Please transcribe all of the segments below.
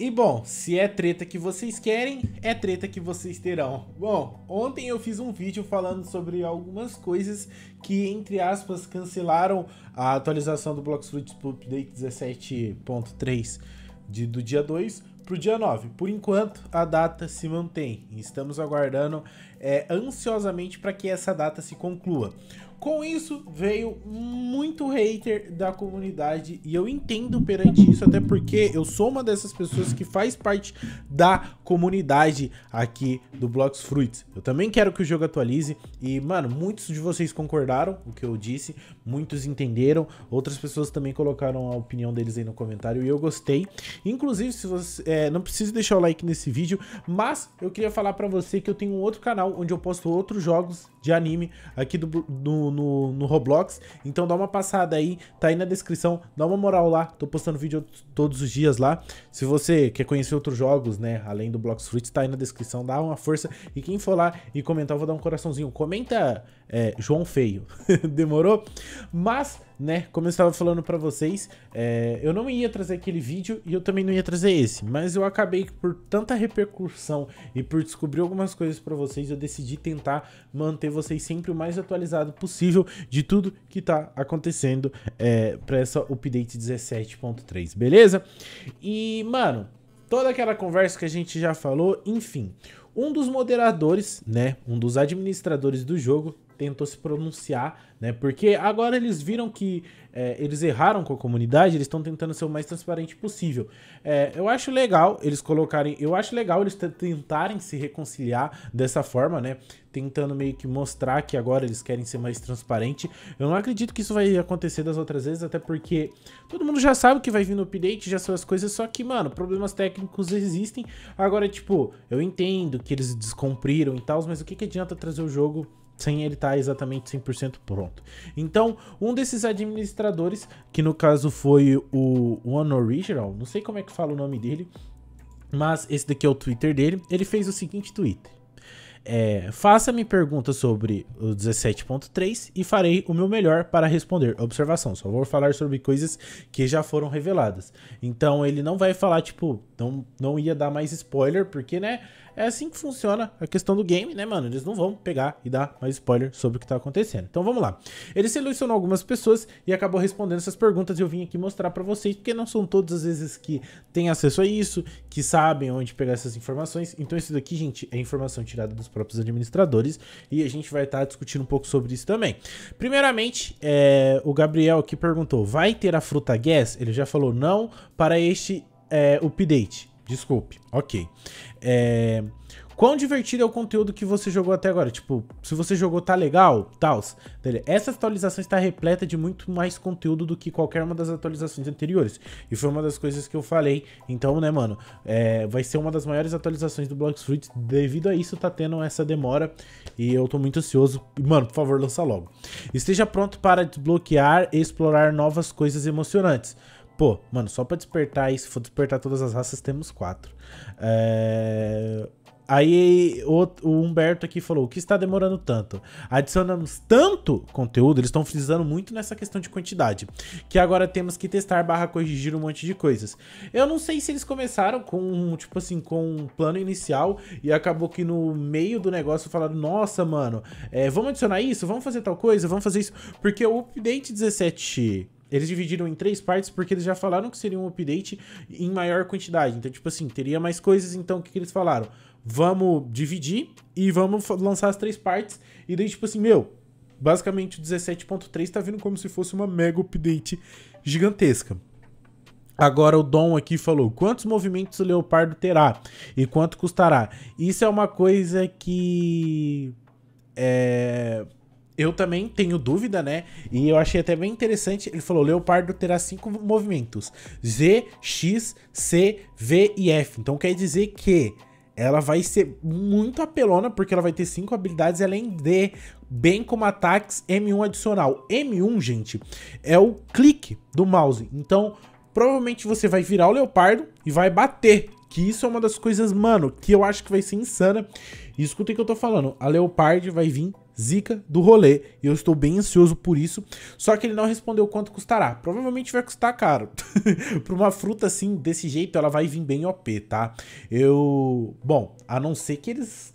E bom, se é treta que vocês querem, é treta que vocês terão. Bom, ontem eu fiz um vídeo falando sobre algumas coisas que, entre aspas, cancelaram a atualização do Blox Fruits Update 17.3 do dia 2 para o dia 9. Por enquanto, a data se mantém. Estamos aguardando é, ansiosamente para que essa data se conclua. Com isso, veio muito hater da comunidade e eu entendo perante isso, até porque eu sou uma dessas pessoas que faz parte da comunidade aqui do Blocks Fruits. Eu também quero que o jogo atualize e, mano, muitos de vocês concordaram o que eu disse, muitos entenderam, outras pessoas também colocaram a opinião deles aí no comentário e eu gostei. Inclusive, se você é, não precisa deixar o like nesse vídeo, mas eu queria falar para você que eu tenho um outro canal onde eu posto outros jogos de anime aqui do, do no, no Roblox. Então dá uma passada aí, tá aí na descrição, dá uma moral lá. Tô postando vídeo todos os dias lá. Se você quer conhecer outros jogos, né, além do Blox Fruits, tá aí na descrição, dá uma força. E quem for lá e comentar, eu vou dar um coraçãozinho. Comenta é, João Feio. Demorou? Mas, né, como eu estava falando para vocês, é, eu não ia trazer aquele vídeo e eu também não ia trazer esse. Mas eu acabei por tanta repercussão e por descobrir algumas coisas para vocês, eu decidi tentar manter vocês sempre o mais atualizado possível de tudo que está acontecendo é, para essa update 17.3, beleza? E, mano, toda aquela conversa que a gente já falou, enfim um dos moderadores, né, um dos administradores do jogo, tentou se pronunciar, né? Porque agora eles viram que é, eles erraram com a comunidade, eles estão tentando ser o mais transparente possível. É, eu acho legal eles colocarem, eu acho legal eles tentarem se reconciliar dessa forma, né? Tentando meio que mostrar que agora eles querem ser mais transparente. Eu não acredito que isso vai acontecer das outras vezes, até porque todo mundo já sabe que vai vir no update, já são as coisas, só que, mano, problemas técnicos existem. Agora, tipo, eu entendo que eles descumpriram e tal, mas o que, que adianta trazer o jogo sem ele estar tá exatamente 100% pronto. Então, um desses administradores, que no caso foi o One Original, não sei como é que fala o nome dele, mas esse daqui é o Twitter dele, ele fez o seguinte Twitter. É, Faça-me perguntas sobre o 17.3 e farei o meu melhor para responder. Observação, só vou falar sobre coisas que já foram reveladas. Então ele não vai falar, tipo, não, não ia dar mais spoiler, porque, né? É assim que funciona a questão do game, né, mano? Eles não vão pegar e dar mais spoiler sobre o que tá acontecendo. Então vamos lá. Ele selecionou algumas pessoas e acabou respondendo essas perguntas e eu vim aqui mostrar para vocês, porque não são todas as vezes que têm acesso a isso, que sabem onde pegar essas informações. Então isso daqui, gente, é informação tirada dos próprios administradores, e a gente vai estar tá discutindo um pouco sobre isso também. Primeiramente, é, o Gabriel aqui perguntou: vai ter a fruta gas? Ele já falou não para este é, update. Desculpe, ok. É, Quão divertido é o conteúdo que você jogou até agora? Tipo, se você jogou, tá legal? Tals. Essa atualização está repleta de muito mais conteúdo do que qualquer uma das atualizações anteriores. E foi uma das coisas que eu falei. Então, né, mano, é, vai ser uma das maiores atualizações do Blox Fruit. Devido a isso, tá tendo essa demora. E eu tô muito ansioso. Mano, por favor, lança logo. Esteja pronto para desbloquear e explorar novas coisas emocionantes. Pô, mano, só pra despertar aí, se for despertar todas as raças, temos quatro. É... Aí o, o, Humberto aqui falou: o que está demorando tanto? Adicionamos tanto conteúdo, eles estão frisando muito nessa questão de quantidade. Que agora temos que testar barra corrigir um monte de coisas. Eu não sei se eles começaram com, tipo assim, com um plano inicial e acabou que no meio do negócio falaram: nossa, mano, é, vamos adicionar isso, vamos fazer tal coisa, vamos fazer isso. Porque o update 17. Eles dividiram em três partes porque eles já falaram que seria um update em maior quantidade. Então, tipo assim, teria mais coisas. Então, o que, que eles falaram? vamos dividir e vamos lançar as três partes. E daí, tipo assim, meu, basicamente o 17.3 tá vindo como se fosse uma mega update gigantesca. Agora o Dom aqui falou: quantos movimentos o Leopardo terá e quanto custará? Isso é uma coisa que. É, eu também tenho dúvida, né? E eu achei até bem interessante. Ele falou: Leopardo terá cinco movimentos: Z, X, C, V e F. Então quer dizer que ela vai ser muito apelona, porque ela vai ter cinco habilidades além de, bem como ataques M1 adicional. M1, gente, é o clique do mouse. Então, provavelmente você vai virar o leopardo e vai bater. Que isso é uma das coisas, mano, que eu acho que vai ser insana. E escutem o que eu tô falando. A leopardo vai vir zica do rolê. E eu estou bem ansioso por isso. Só que ele não respondeu quanto custará. Provavelmente vai custar caro. para uma fruta assim, desse jeito, ela vai vir bem OP, tá? Eu. Bom, a não ser que eles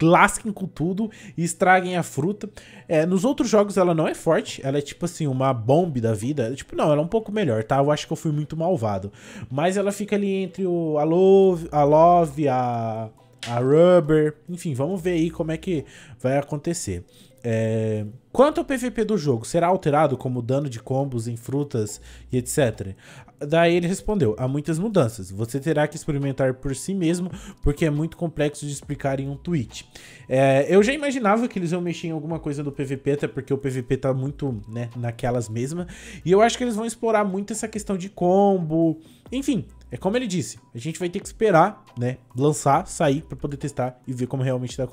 lasquem com tudo e estraguem a fruta. É, nos outros jogos ela não é forte, ela é tipo assim, uma bomba da vida. Tipo, não, ela é um pouco melhor, tá? Eu acho que eu fui muito malvado. Mas ela fica ali entre o, a Love, a, love, a a Rubber. Enfim, vamos ver aí como é que vai acontecer. É... Quanto ao PVP do jogo, será alterado como dano de combos em frutas e etc? Daí ele respondeu: há muitas mudanças. Você terá que experimentar por si mesmo, porque é muito complexo de explicar em um tweet. É, eu já imaginava que eles iam mexer em alguma coisa do PVP, até porque o PVP tá muito né, naquelas mesmas. E eu acho que eles vão explorar muito essa questão de combo. Enfim, é como ele disse, a gente vai ter que esperar, né, lançar, sair para poder testar e ver como realmente tá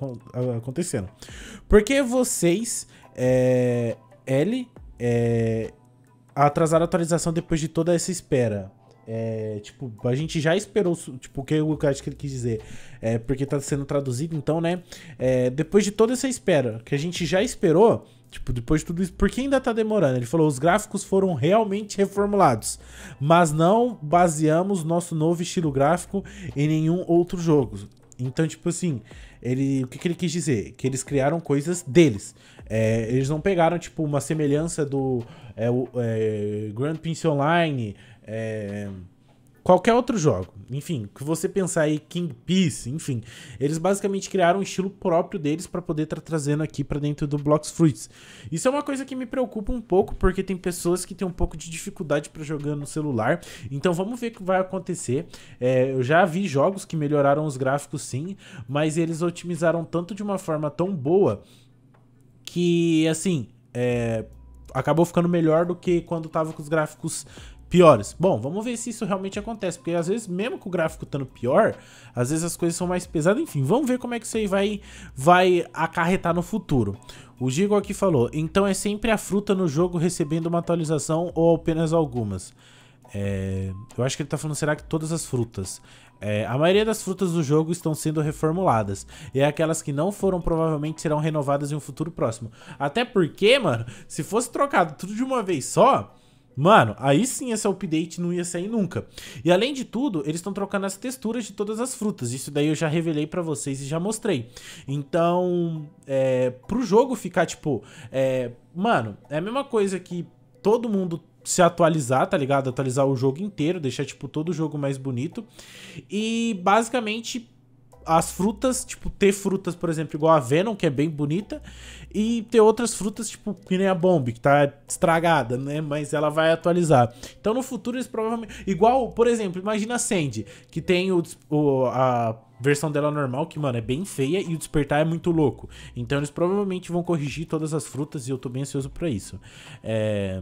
acontecendo. Porque vocês, é, L, é, atrasaram a atualização depois de toda essa espera. É, tipo, a gente já esperou, tipo, o que eu acho que ele quis dizer, é, porque tá sendo traduzido, então, né, é, depois de toda essa espera, que a gente já esperou, tipo, depois de tudo isso, por que ainda tá demorando? Ele falou, os gráficos foram realmente reformulados, mas não baseamos nosso novo estilo gráfico em nenhum outro jogo. Então, tipo assim, ele, o que, que ele quis dizer? Que eles criaram coisas deles. É, eles não pegaram, tipo, uma semelhança do é, o, é, Grand Prince Online, é, qualquer outro jogo. Enfim, que você pensar aí, King Peace, enfim. Eles basicamente criaram um estilo próprio deles para poder estar tá trazendo aqui para dentro do Blocks Fruits. Isso é uma coisa que me preocupa um pouco, porque tem pessoas que têm um pouco de dificuldade para jogar no celular. Então vamos ver o que vai acontecer. É, eu já vi jogos que melhoraram os gráficos sim, mas eles otimizaram tanto de uma forma tão boa que, assim, é, acabou ficando melhor do que quando tava com os gráficos piores. Bom, vamos ver se isso realmente acontece, porque às vezes, mesmo com o gráfico estando pior, às vezes as coisas são mais pesadas. Enfim, vamos ver como é que isso aí vai, vai acarretar no futuro. O Gigo aqui falou, então é sempre a fruta no jogo recebendo uma atualização ou apenas algumas. É, eu acho que ele está falando, será que todas as frutas? É, a maioria das frutas do jogo estão sendo reformuladas. E aquelas que não foram, provavelmente serão renovadas em um futuro próximo. Até porque, mano, se fosse trocado tudo de uma vez só, Mano, aí sim esse update não ia sair nunca. E além de tudo, eles estão trocando as texturas de todas as frutas. Isso daí eu já revelei para vocês e já mostrei. Então, é, pro jogo ficar tipo... É, mano, é a mesma coisa que todo mundo se atualizar, tá ligado? Atualizar o jogo inteiro, deixar, tipo, todo o jogo mais bonito. E, basicamente, as frutas, tipo, ter frutas, por exemplo, igual a Venom, que é bem bonita, e ter outras frutas, tipo, que nem a Bomb, que tá estragada, né? Mas ela vai atualizar. Então no futuro eles provavelmente. Igual, por exemplo, imagina a Sandy, que tem o, o a versão dela normal, que, mano, é bem feia e o despertar é muito louco. Então eles provavelmente vão corrigir todas as frutas e eu tô bem ansioso pra isso. É.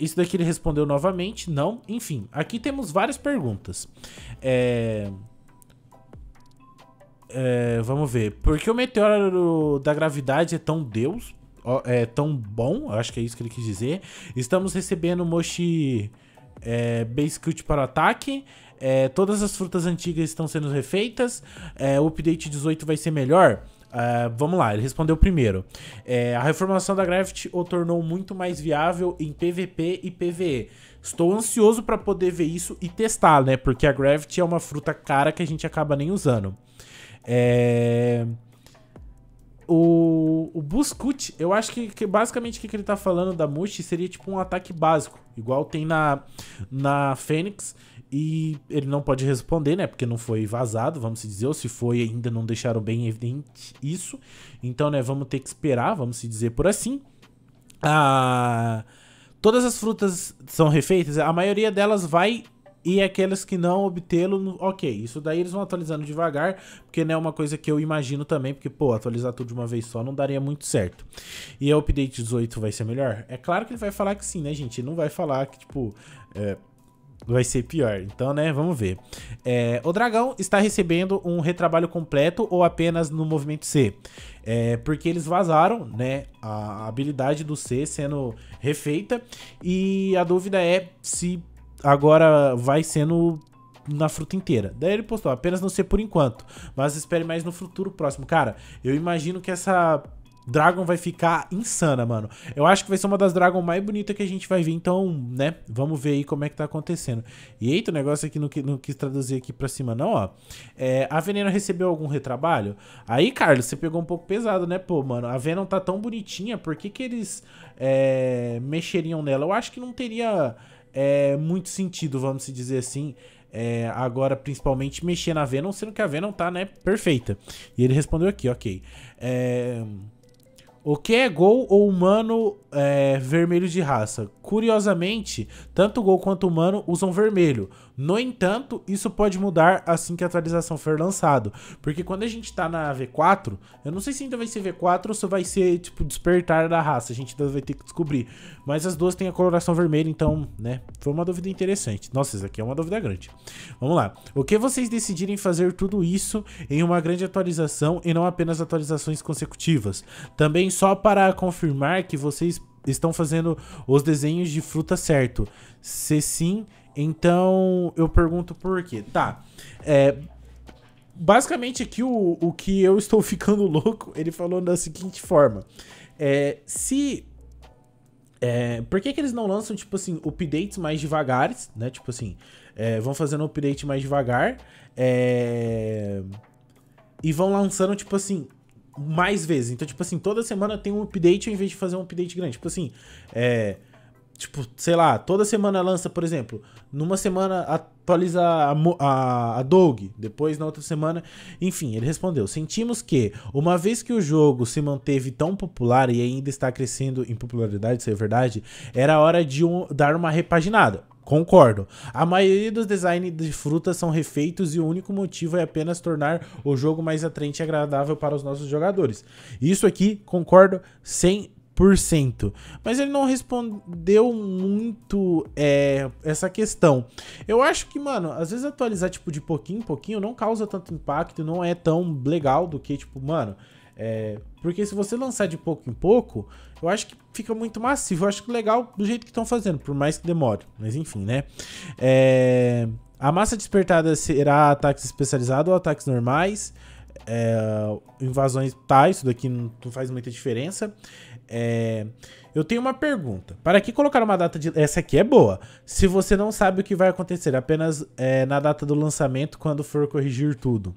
Isso daqui ele respondeu novamente, não. Enfim, aqui temos várias perguntas. É. É, vamos ver. Por que o meteoro da gravidade é tão Deus? É tão bom? Acho que é isso que ele quis dizer. Estamos recebendo Moshi é, Base Cut para o ataque. É, todas as frutas antigas estão sendo refeitas. É, o update 18 vai ser melhor. Uh, vamos lá, ele respondeu primeiro. É, a reformação da Graft o tornou muito mais viável em PVP e PVE. Estou ansioso para poder ver isso e testar, né? Porque a Graft é uma fruta cara que a gente acaba nem usando. É... O, o eu acho que, que basicamente o que, que ele tá falando da Mushi seria tipo um ataque básico, igual tem na, na Fênix. E ele não pode responder, né? Porque não foi vazado, vamos dizer, ou se foi, ainda não deixaram bem evidente isso. Então, né, vamos ter que esperar, vamos dizer por assim. Ah, todas as frutas são refeitas, a maioria delas vai e aqueles que não obtê-lo, ok. Isso daí eles vão atualizando devagar, porque não né, é uma coisa que eu imagino também, porque, pô, atualizar tudo de uma vez só não daria muito certo. E o update 18 vai ser melhor? É claro que ele vai falar que sim, né, gente? Ele não vai falar que, tipo. É, vai ser pior. Então, né, vamos ver. É, o dragão está recebendo um retrabalho completo ou apenas no movimento C? É, porque eles vazaram, né, a habilidade do C sendo refeita e a dúvida é se agora vai sendo na fruta inteira. Daí ele postou, apenas não ser por enquanto, mas espere mais no futuro próximo. Cara, eu imagino que essa Dragon vai ficar insana, mano. Eu acho que vai ser uma das Dragon mais bonitas que a gente vai ver, então, né? Vamos ver aí como é que tá acontecendo. E eita, o negócio aqui não, não quis traduzir aqui pra cima, não, ó. É, a Veneno recebeu algum retrabalho? Aí, Carlos, você pegou um pouco pesado, né, pô, mano? A Venom tá tão bonitinha, por que que eles é, mexeriam nela? Eu acho que não teria é, muito sentido, vamos se dizer assim. É, agora, principalmente, mexer na Venom, sendo que a Venom tá, né, perfeita. E ele respondeu aqui, ok. É, o que é Gol ou Humano é, vermelho de raça? Curiosamente, tanto Gol quanto Humano usam vermelho. No entanto, isso pode mudar assim que a atualização for lançado, porque quando a gente tá na V4, eu não sei se ainda vai ser V4 ou se vai ser tipo despertar da raça, a gente ainda vai ter que descobrir. Mas as duas têm a coloração vermelha, então, né? Foi uma dúvida interessante. Nossa, isso aqui é uma dúvida grande. Vamos lá. O que vocês decidirem fazer tudo isso em uma grande atualização e não apenas atualizações consecutivas? Também só para confirmar que vocês estão fazendo os desenhos de fruta certo. Se sim, então eu pergunto por quê. Tá. É, basicamente aqui o, o que eu estou ficando louco, ele falou da seguinte forma. É, se. É, por que, que eles não lançam, tipo assim, updates mais devagares, né? Tipo assim, é, vão fazendo update mais devagar. É, e vão lançando, tipo assim, mais vezes. Então, tipo assim, toda semana tem um update ao invés de fazer um update grande. Tipo assim, é. Tipo, sei lá, toda semana lança, por exemplo, numa semana atualiza a, a, a Dog, depois na outra semana. Enfim, ele respondeu: Sentimos que, uma vez que o jogo se manteve tão popular e ainda está crescendo em popularidade, isso é verdade, era hora de um, dar uma repaginada. Concordo. A maioria dos designs de frutas são refeitos e o único motivo é apenas tornar o jogo mais atraente e agradável para os nossos jogadores. Isso aqui concordo 100%. Mas ele não respondeu muito é, essa questão. Eu acho que, mano, às vezes atualizar, tipo, de pouquinho em pouquinho não causa tanto impacto, não é tão legal do que, tipo, mano... É, porque se você lançar de pouco em pouco, eu acho que fica muito massivo. Eu acho que legal do jeito que estão fazendo, por mais que demore. Mas enfim, né? É, a massa despertada será ataques especializados ou ataques normais. É, invasões, tá, isso daqui não faz muita diferença. É... Eu tenho uma pergunta. Para que colocar uma data de. Essa aqui é boa. Se você não sabe o que vai acontecer, apenas é, na data do lançamento, quando for corrigir tudo.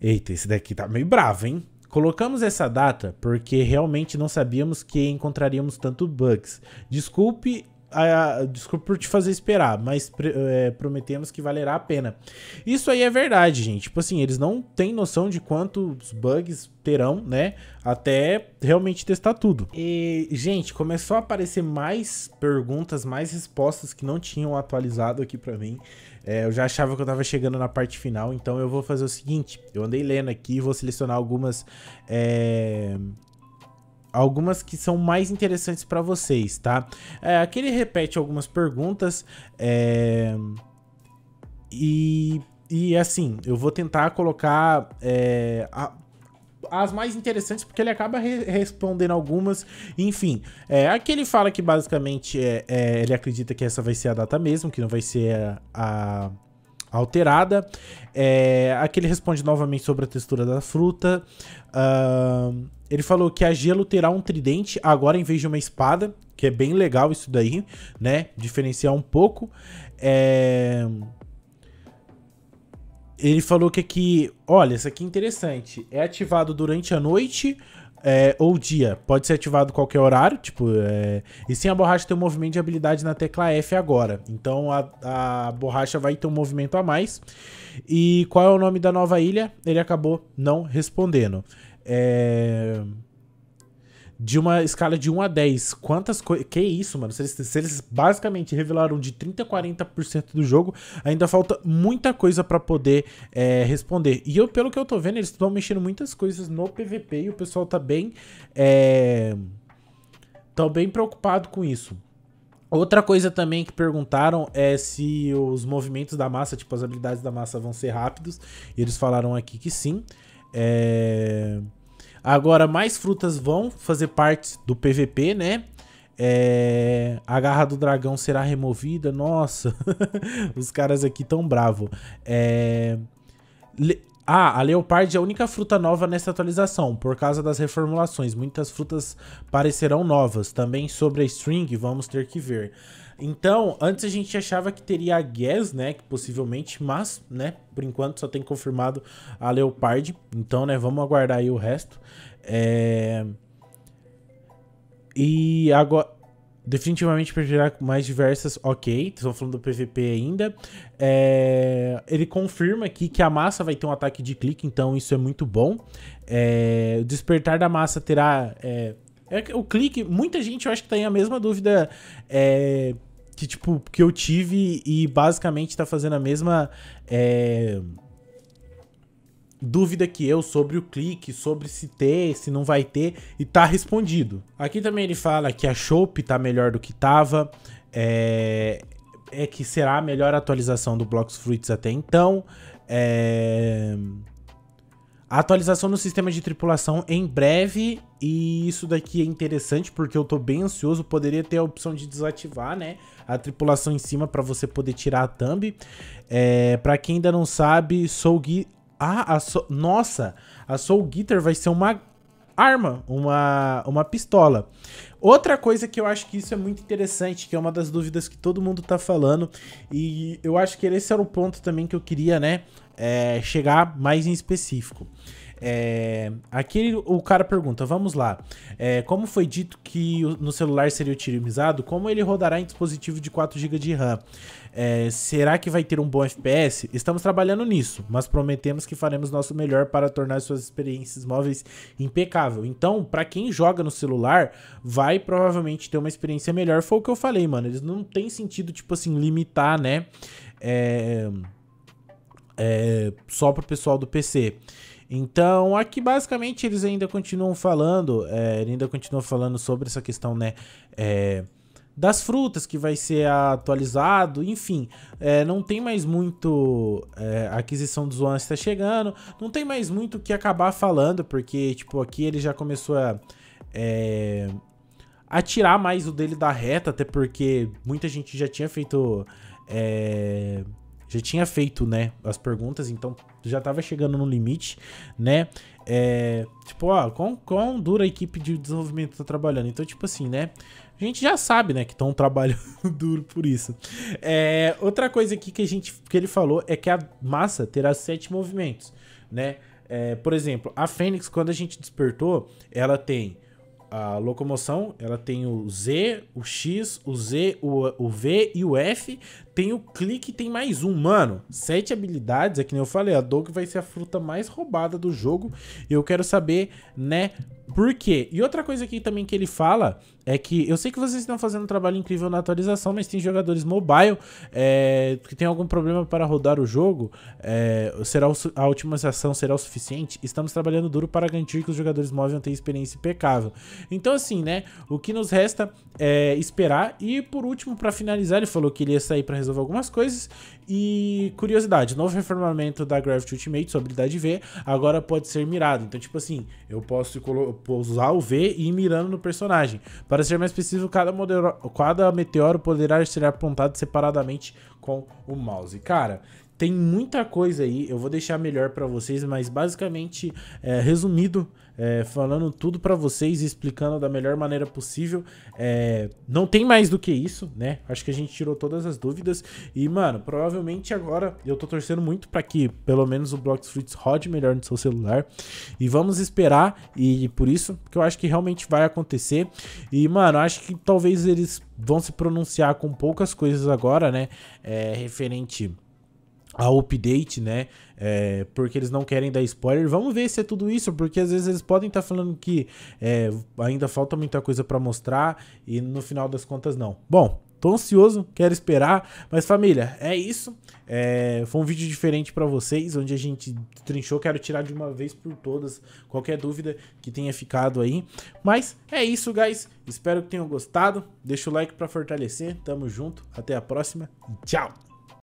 Eita, esse daqui tá meio bravo, hein? Colocamos essa data porque realmente não sabíamos que encontraríamos tanto bugs. Desculpe a, desculpa por te fazer esperar, mas é, prometemos que valerá a pena. Isso aí é verdade, gente. Tipo assim, eles não têm noção de quantos bugs terão, né? Até realmente testar tudo. E, gente, começou a aparecer mais perguntas, mais respostas que não tinham atualizado aqui para mim. É, eu já achava que eu tava chegando na parte final, então eu vou fazer o seguinte: eu andei lendo aqui, vou selecionar algumas. É algumas que são mais interessantes para vocês, tá? É, aqui ele repete algumas perguntas é, e, e assim, eu vou tentar colocar é, a, as mais interessantes, porque ele acaba re respondendo algumas. Enfim, é, aqui ele fala que basicamente é, é, ele acredita que essa vai ser a data mesmo, que não vai ser a, a alterada. É, aqui ele responde novamente sobre a textura da fruta. Uh, ele falou que a gelo terá um tridente agora em vez de uma espada, que é bem legal isso daí, né? Diferenciar um pouco. É... Ele falou que aqui, olha, isso aqui é interessante. É ativado durante a noite é, ou dia. Pode ser ativado qualquer horário, tipo. É... E sim, a borracha tem um movimento de habilidade na tecla F agora. Então a, a borracha vai ter um movimento a mais. E qual é o nome da nova ilha? Ele acabou não respondendo. É de uma escala de 1 a 10. Quantas coisas. Que isso, mano? Se eles, se eles, basicamente revelaram de 30 a 40% do jogo, ainda falta muita coisa para poder é, responder. E eu, pelo que eu tô vendo, eles estão mexendo muitas coisas no PVP e o pessoal tá bem. É, bem preocupado com isso. Outra coisa também que perguntaram é se os movimentos da massa, tipo as habilidades da massa, vão ser rápidos. E eles falaram aqui que sim. É. Agora, mais frutas vão fazer parte do PVP, né? É... A garra do dragão será removida. Nossa, os caras aqui tão bravo. É... Le... Ah, a Leopard é a única fruta nova nessa atualização, por causa das reformulações. Muitas frutas parecerão novas. Também sobre a String, vamos ter que ver. Então, antes a gente achava que teria a Guess, né? Que possivelmente, mas, né? Por enquanto só tem confirmado a Leopard. Então, né? Vamos aguardar aí o resto. É... E agora. Definitivamente perderá mais diversas. Ok, estão falando do PVP ainda. É... Ele confirma aqui que a massa vai ter um ataque de clique, então isso é muito bom. É... O despertar da massa terá. É é o clique, muita gente eu acho que tem tá a mesma dúvida é, que, tipo, que eu tive e basicamente tá fazendo a mesma é, dúvida que eu sobre o clique, sobre se ter, se não vai ter, e tá respondido. Aqui também ele fala que a Shop tá melhor do que tava, é, é que será a melhor atualização do Blocks Fruits até então. É atualização no sistema de tripulação em breve, e isso daqui é interessante porque eu tô bem ansioso, poderia ter a opção de desativar, né, a tripulação em cima para você poder tirar a thumb. É, para quem ainda não sabe, Soul Gui... Ah, a so... nossa, a Soul Gitter vai ser uma arma, uma, uma pistola. Outra coisa que eu acho que isso é muito interessante, que é uma das dúvidas que todo mundo tá falando, e eu acho que esse era o ponto também que eu queria, né, é, chegar mais em específico. É, aqui o cara pergunta, vamos lá, é, como foi dito que no celular seria otimizado, como ele rodará em dispositivo de 4GB de RAM? É, será que vai ter um bom FPS? Estamos trabalhando nisso, mas prometemos que faremos nosso melhor para tornar suas experiências móveis impecável. Então, para quem joga no celular, vai provavelmente ter uma experiência melhor. Foi o que eu falei, mano, eles não tem sentido, tipo assim, limitar, né, é é, só o pessoal do PC. Então, aqui basicamente eles ainda continuam falando, é, ainda continuam falando sobre essa questão, né, é, das frutas que vai ser atualizado, enfim, é, não tem mais muito é, a aquisição dos Zoan está chegando, não tem mais muito o que acabar falando, porque tipo aqui ele já começou a é, atirar mais o dele da reta, até porque muita gente já tinha feito é, já tinha feito, né, as perguntas, então já tava chegando no limite, né? É, tipo, ó, quão, dura a equipe de desenvolvimento tá trabalhando? Então, tipo assim, né? A gente já sabe, né, que estão trabalhando duro por isso. É, outra coisa aqui que, a gente, que ele falou é que a massa terá sete movimentos, né? É, por exemplo, a Fênix, quando a gente despertou, ela tem a locomoção, ela tem o Z, o X, o Z, o, o V e o F. Tem o clique tem mais um. Mano, sete habilidades, é que nem eu falei, a Doug vai ser a fruta mais roubada do jogo. E eu quero saber, né, por quê. E outra coisa aqui também que ele fala é que eu sei que vocês estão fazendo um trabalho incrível na atualização, mas tem jogadores mobile é, que tem algum problema para rodar o jogo. É, será o, a otimização será o suficiente? Estamos trabalhando duro para garantir que os jogadores móveis tenham experiência impecável. Então, assim, né? O que nos resta é esperar. E por último, para finalizar, ele falou que ele ia sair para resolver algumas coisas. E curiosidade, novo reformamento da Gravity Ultimate, sua habilidade V, agora pode ser mirado. Então, tipo assim, eu posso usar o V e ir mirando no personagem para ser mais específico, cada, modelo, cada meteoro poderá ser apontado separadamente com o mouse. Cara, tem muita coisa aí, eu vou deixar melhor para vocês, mas basicamente, é, resumido, é, falando tudo para vocês, explicando da melhor maneira possível. É, não tem mais do que isso, né? Acho que a gente tirou todas as dúvidas. E, mano, provavelmente agora eu tô torcendo muito para que pelo menos o Blox Fruits rode melhor no seu celular. E vamos esperar, e por isso que eu acho que realmente vai acontecer. E, mano, acho que talvez eles vão se pronunciar com poucas coisas agora, né? É, referente a update, né? É, porque eles não querem dar spoiler. Vamos ver se é tudo isso, porque às vezes eles podem estar tá falando que é, ainda falta muita coisa para mostrar e no final das contas não. Bom, tô ansioso, quero esperar. Mas família, é isso. É, foi um vídeo diferente para vocês, onde a gente trinchou. Quero tirar de uma vez por todas qualquer dúvida que tenha ficado aí. Mas é isso, guys. Espero que tenham gostado. Deixa o like para fortalecer. Tamo junto. Até a próxima. Tchau.